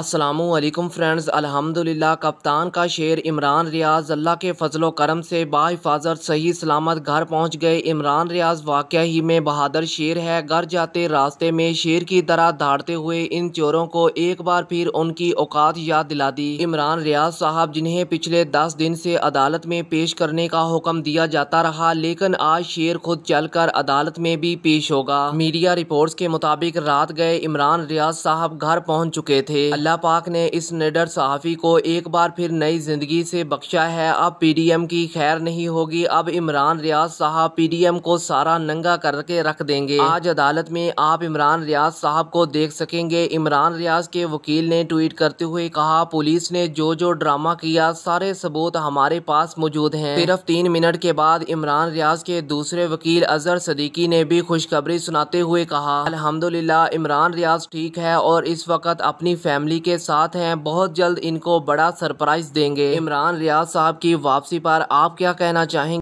Aslam friends अल्हम्दुलिल्लाह कप्तान का शेर इमरान रियाज अल्लाह के फजलो करम से बाहिफाजत सही सलामत घर पहुंच गए इमरान रियाज वाक़ ही में बहादुर शेर है घर जाते रास्ते में शेर की तरह धाड़ते हुए इन चोरों को एक बार फिर उनकी औकात याद दिला दी इमरान रियाज साहब जिन्हें पिछले दस दिन से अदालत में पेश करने का हुक्म दिया जाता रहा लेकिन आज शेर खुद चल अदालत में भी पेश होगा मीडिया रिपोर्ट के मुताबिक रात गए इमरान रियाज साहब घर पहुँच चुके थे अल्लाह पाक ने इस निडर सहाफ़ी को एक बार फिर नई ज़िंदगी से बख्शा है अब पीडीएम की खैर नहीं होगी अब इमरान रियाज साहब पीडीएम को सारा नंगा करके रख देंगे आज अदालत में आप इमरान रियाज साहब को देख सकेंगे इमरान रियाज के वकील ने ट्वीट करते हुए कहा पुलिस ने जो जो ड्रामा किया सारे सबूत हमारे पास मौजूद हैं सिर्फ तीन मिनट के बाद इमरान रियाज के दूसरे वकील अजहर सदीकी ने भी खुशखबरी सुनाते हुए कहा अलहमदुल्ला इमरान रियाज ठीक है और इस वक्त अपनी फैमिली फैमिली के साथ हैं बहुत जल्द इनको बड़ा सरप्राइज देंगे इमरान रियाज साहब की वापसी पर आप क्या कहना चाहेंगे